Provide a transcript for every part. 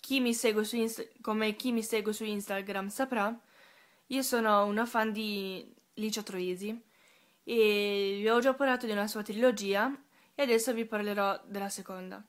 chi mi segue su, Inst- come chi mi segue su Instagram saprà, io sono una fan di Licia Troisi e vi ho già parlato di una sua trilogia e adesso vi parlerò della seconda.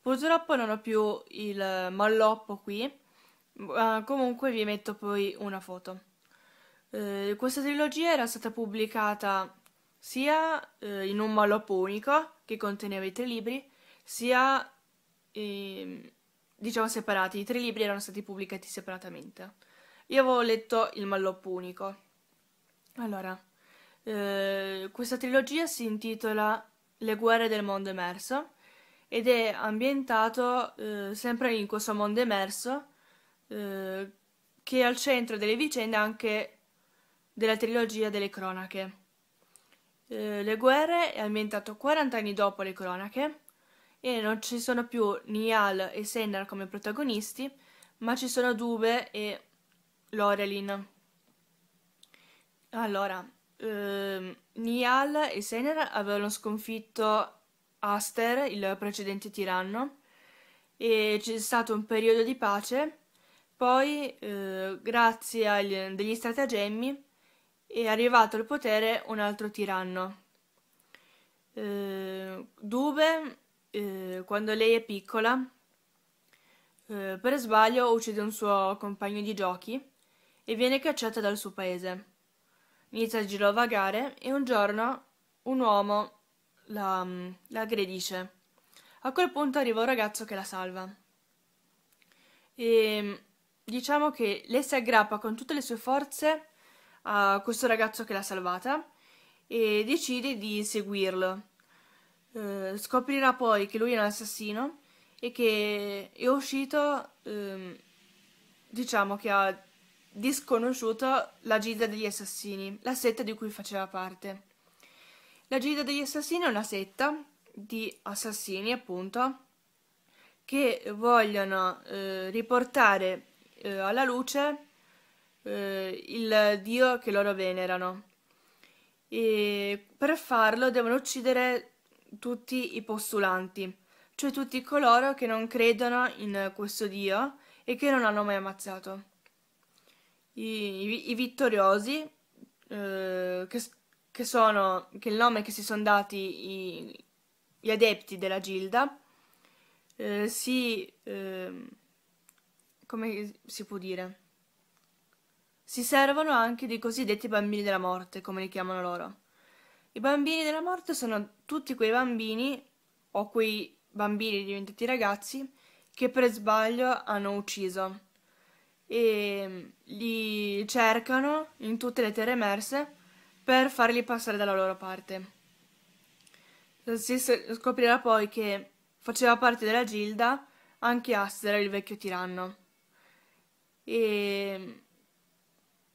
Purtroppo non ho più il malloppo qui, ma comunque vi metto poi una foto. Eh, questa trilogia era stata pubblicata sia eh, in un malloppo unico che conteneva i tre libri, sia eh, diciamo separati, i tre libri erano stati pubblicati separatamente. Io avevo letto Il Malloppo Unico. Allora, eh, questa trilogia si intitola Le guerre del mondo emerso ed è ambientato eh, sempre in questo mondo emerso eh, che è al centro delle vicende anche della trilogia delle cronache. Eh, le guerre è ambientato 40 anni dopo le cronache e non ci sono più Nial e Sennar come protagonisti, ma ci sono Dube e Lorelin. Allora, ehm, Nial e Sennar avevano sconfitto Aster, il precedente tiranno, e c'è stato un periodo di pace, poi eh, grazie agli, degli stratagemmi è arrivato al potere un altro tiranno. Eh, Dube eh, quando lei è piccola, eh, per sbaglio uccide un suo compagno di giochi e viene cacciata dal suo paese. Inizia a girovagare e un giorno un uomo la, mm, la aggredisce. A quel punto arriva un ragazzo che la salva. E mm, diciamo che lei si aggrappa con tutte le sue forze a questo ragazzo che l'ha salvata e decide di seguirlo eh, scoprirà poi che lui è un assassino e che è uscito, ehm, diciamo che ha disconosciuto la Gilda degli Assassini, la setta di cui faceva parte. La Gilda degli Assassini è una setta di assassini, appunto, che vogliono eh, riportare eh, alla luce eh, il dio che loro venerano. E per farlo devono uccidere tutti i postulanti, cioè tutti coloro che non credono in questo Dio e che non hanno mai ammazzato. I, i, i vittoriosi, eh, che, che, sono che il nome che si sono dati i, gli adepti della Gilda, eh, si... Eh, come si può dire? Si servono anche dei cosiddetti bambini della morte, come li chiamano loro i bambini della morte sono tutti quei bambini o quei bambini diventati ragazzi che per sbaglio hanno ucciso e mm, li cercano in tutte le terre emerse per farli passare dalla loro parte. Si scoprirà poi che faceva parte della Gilda anche Aster, il vecchio tiranno. E mm,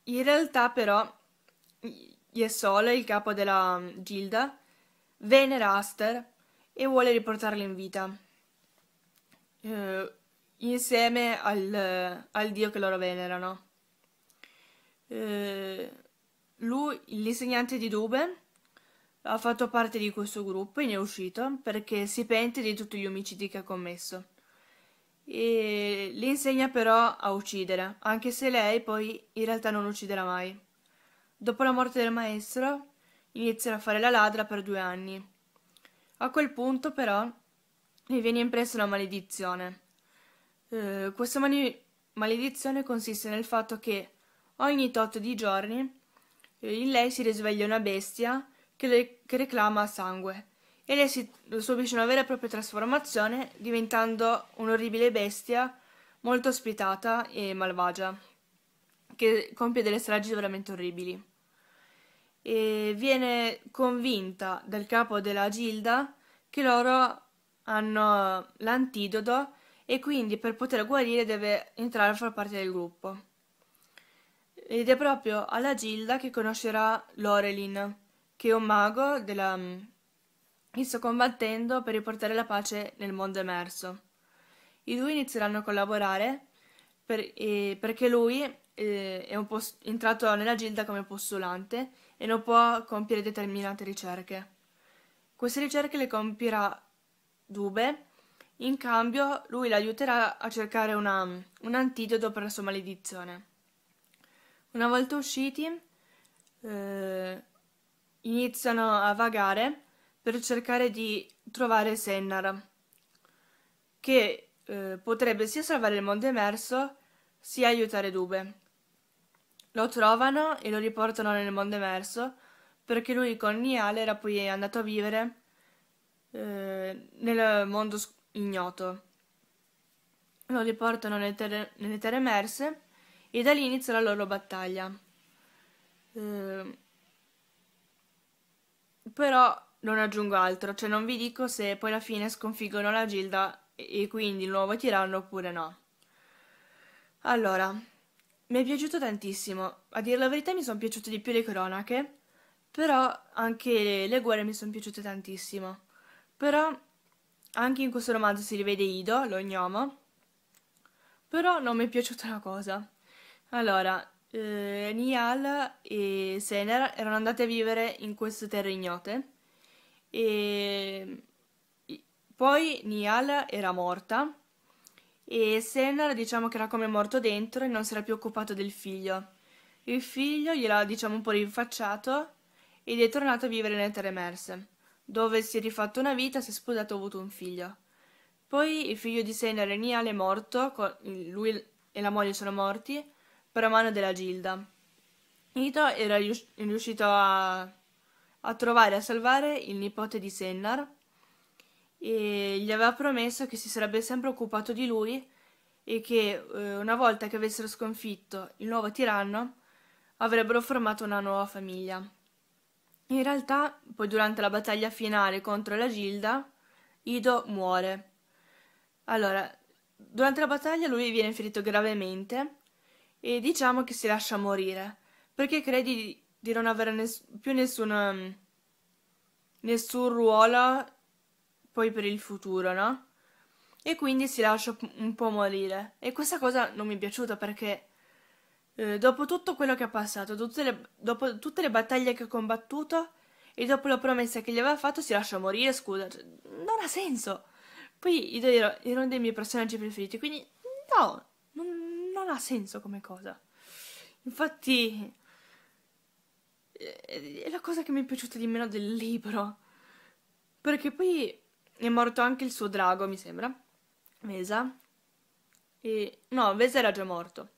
in realtà però Yesol, il capo della mm, Gilda, venera Aster e vuole riportarla in vita eh, insieme al, al, dio che loro venerano. Eh, lui, l'insegnante di Dube, ha fatto parte di questo gruppo e ne è uscito perché si pente di tutti gli omicidi che ha commesso. E li insegna però a uccidere, anche se lei poi in realtà non ucciderà mai. Dopo la morte del maestro, inizierà a fare la ladra per due anni. A quel punto, però, le viene impressa una maledizione. Eh, questa mani- maledizione consiste nel fatto che ogni tot di giorni eh, in lei si risveglia una bestia che, le- che reclama sangue e lei si- subisce una vera e propria trasformazione diventando un'orribile bestia molto ospitata e malvagia che compie delle stragi veramente orribili e viene convinta dal capo della Gilda che loro hanno l'antidoto e quindi per poter guarire deve entrare a far parte del gruppo. Ed è proprio alla Gilda che conoscerà Lorelin, che è un mago della... Mm, che sta combattendo per riportare la pace nel mondo emerso. I due inizieranno a collaborare per, eh, perché lui eh, è post- entrato nella Gilda come postulante e non può compiere determinate ricerche. Queste ricerche le compirà Dube, in cambio lui l'aiuterà a cercare una, un antidoto per la sua maledizione. Una volta usciti, eh, iniziano a vagare per cercare di trovare Sennar, che eh, potrebbe sia salvare il mondo emerso sia aiutare Dube. Lo trovano e lo riportano nel mondo emerso perché lui con Niale era poi andato a vivere eh, nel mondo ignoto. Lo riportano nelle terre, nelle terre emerse e da lì inizia la loro battaglia. Eh, però non aggiungo altro, cioè non vi dico se poi alla fine sconfiggono la Gilda e quindi il nuovo tiranno oppure no. Allora, mi è piaciuto tantissimo, a dire la verità mi sono piaciute di più le cronache, però anche le guerre mi sono piaciute tantissimo. Però anche in questo romanzo si rivede Ido, lo gnomo, però non mi è piaciuta una cosa. Allora, eh, Nial e Sener erano andate a vivere in queste terre ignote e poi Nial era morta e Sennar diciamo che era come morto dentro e non si era più occupato del figlio. Il figlio gliel'ha diciamo un po' rinfacciato ed è tornato a vivere nelle terre emerse, dove si è rifatto una vita, si è sposato e ha avuto un figlio. Poi il figlio di Sennar e Nial è morto, lui e la moglie sono morti, per mano della Gilda. Ito era riuscito a, a trovare e a salvare il nipote di Sennar, e gli aveva promesso che si sarebbe sempre occupato di lui e che eh, una volta che avessero sconfitto il nuovo tiranno avrebbero formato una nuova famiglia. In realtà, poi durante la battaglia finale contro la Gilda, Ido muore. Allora, durante la battaglia lui viene ferito gravemente e diciamo che si lascia morire, perché credi di non avere ness- più nessun, mm, nessun ruolo poi per il futuro, no? E quindi si lascia un po' morire. E questa cosa non mi è piaciuta perché eh, dopo tutto quello che ha passato, tutte le, dopo tutte le battaglie che ha combattuto e dopo la promessa che gli aveva fatto si lascia morire, scusa, cioè, non ha senso. Poi Idero era uno dei miei personaggi preferiti, quindi no, non, non ha senso come cosa. Infatti eh, è la cosa che mi è piaciuta di meno del libro. Perché poi è morto anche il suo drago, mi sembra. Vesa. E... No, Vesa era già morto.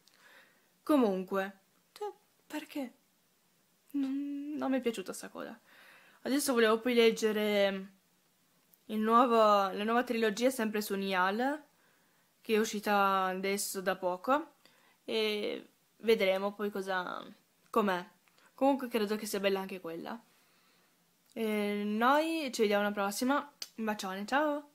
Comunque. Cioè, perché? Non, non mi è piaciuta sta cosa. Adesso volevo poi leggere nuovo, la nuova trilogia sempre su Nial, che è uscita adesso da poco, e vedremo poi cosa... com'è. Comunque credo che sia bella anche quella. E noi ci vediamo alla prossima. Un bacione, ciao!